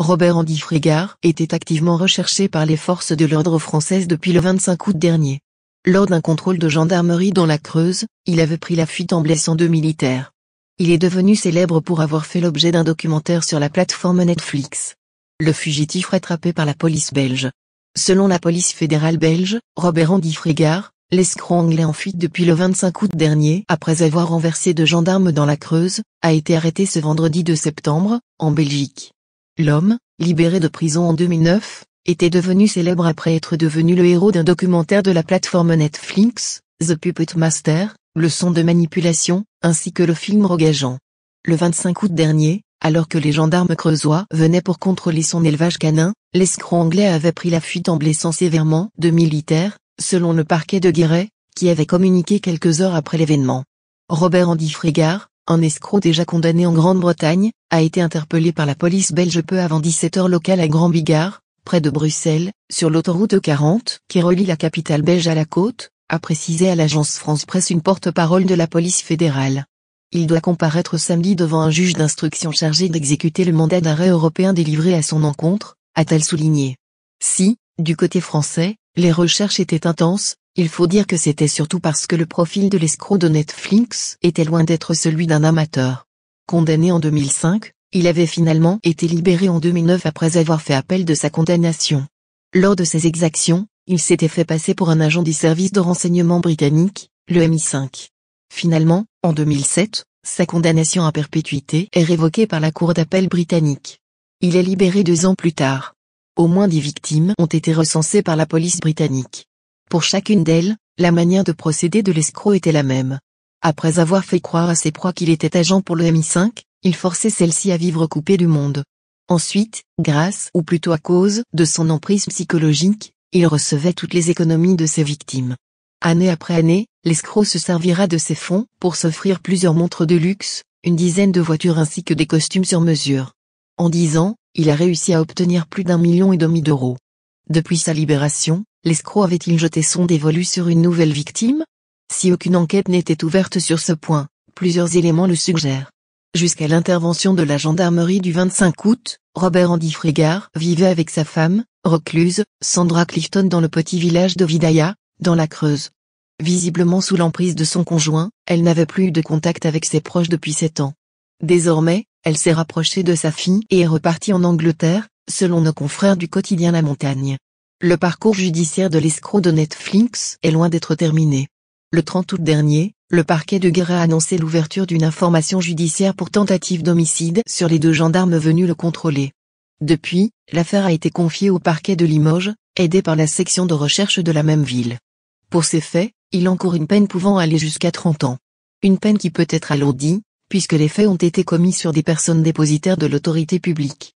Robert Andy Frégard était activement recherché par les forces de l'ordre françaises depuis le 25 août dernier. Lors d'un contrôle de gendarmerie dans la Creuse, il avait pris la fuite en blessant deux militaires. Il est devenu célèbre pour avoir fait l'objet d'un documentaire sur la plateforme Netflix. Le fugitif rattrapé par la police belge. Selon la police fédérale belge, Robert Andy Frégard, l'escroc anglais en fuite depuis le 25 août dernier après avoir renversé deux gendarmes dans la Creuse, a été arrêté ce vendredi 2 septembre, en Belgique. L'homme, libéré de prison en 2009, était devenu célèbre après être devenu le héros d'un documentaire de la plateforme Netflix, The Puppet Master, le son de manipulation, ainsi que le film Rogageant. Le 25 août dernier, alors que les gendarmes creusois venaient pour contrôler son élevage canin, l'escroc anglais avait pris la fuite en blessant sévèrement deux militaires, selon le parquet de Guéret, qui avait communiqué quelques heures après l'événement. Robert Andy Frégard, un escroc déjà condamné en Grande-Bretagne, a été interpellé par la police belge peu avant 17h locale à Grand Bigard, près de Bruxelles, sur l'autoroute 40, qui relie la capitale belge à la côte, a précisé à l'agence France Presse une porte-parole de la police fédérale. Il doit comparaître samedi devant un juge d'instruction chargé d'exécuter le mandat d'arrêt européen délivré à son encontre, a-t-elle souligné. Si, du côté français, les recherches étaient intenses, il faut dire que c'était surtout parce que le profil de l'escroc de Netflix était loin d'être celui d'un amateur. Condamné en 2005, il avait finalement été libéré en 2009 après avoir fait appel de sa condamnation. Lors de ses exactions, il s'était fait passer pour un agent des services de renseignement britannique, le MI5. Finalement, en 2007, sa condamnation à perpétuité est révoquée par la Cour d'appel britannique. Il est libéré deux ans plus tard. Au moins dix victimes ont été recensées par la police britannique. Pour chacune d'elles, la manière de procéder de l'escroc était la même. Après avoir fait croire à ses proies qu'il était agent pour le MI5, il forçait celle-ci à vivre coupée du monde. Ensuite, grâce ou plutôt à cause de son emprise psychologique, il recevait toutes les économies de ses victimes. Année après année, l'escroc se servira de ses fonds pour s'offrir plusieurs montres de luxe, une dizaine de voitures ainsi que des costumes sur mesure. En dix ans, il a réussi à obtenir plus d'un million et demi d'euros. Depuis sa libération, l'escroc avait-il jeté son dévolu sur une nouvelle victime Si aucune enquête n'était ouverte sur ce point, plusieurs éléments le suggèrent. Jusqu'à l'intervention de la gendarmerie du 25 août, Robert Andy Frégard vivait avec sa femme, recluse, Sandra Clifton dans le petit village de Vidaya, dans la Creuse. Visiblement sous l'emprise de son conjoint, elle n'avait plus eu de contact avec ses proches depuis sept ans. Désormais, elle s'est rapprochée de sa fille et est repartie en Angleterre, selon nos confrères du quotidien La Montagne. Le parcours judiciaire de l'escroc de Netflix est loin d'être terminé. Le 30 août dernier, le parquet de Guéret a annoncé l'ouverture d'une information judiciaire pour tentative d'homicide sur les deux gendarmes venus le contrôler. Depuis, l'affaire a été confiée au parquet de Limoges, aidé par la section de recherche de la même ville. Pour ces faits, il encourt une peine pouvant aller jusqu'à 30 ans. Une peine qui peut être alourdie, puisque les faits ont été commis sur des personnes dépositaires de l'autorité publique.